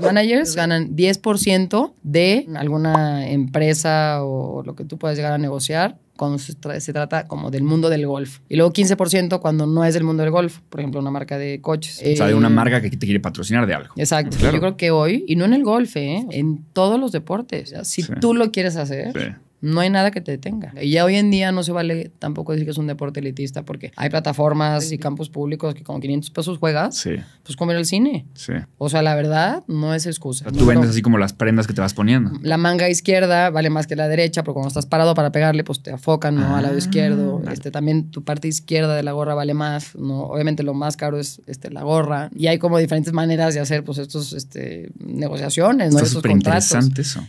los managers ganan 10% de alguna empresa o lo que tú puedas llegar a negociar cuando se, trata como del mundo del golf. Y luego 15% cuando no es del mundo del golf, por ejemplo, una marca de coches. O sea, de una eh, marca que te quiere patrocinar de algo. Exacto. Yo creo que hoy, y no en el golf, ¿eh? en todos los deportes, si tú lo quieres hacer, sí no hay nada que te detenga. Y ya hoy en día no se vale tampoco decir que es un deporte elitista porque hay plataformas y campos públicos que con 500 pesos juegas, sí. pues comer el cine. O sea, la verdad no es excusa. tú vendes así como las prendas que te vas poniendo. La manga izquierda vale más que la derecha, Porque cuando estás parado para pegarle, pues te afocan ¿no? al lado ah, izquierdo. Este, también tu parte izquierda de la gorra vale más. Obviamente lo más caro es este, la gorra. Y hay como diferentes maneras de hacer pues estos este, negociaciones, ¿no? Interesante eso.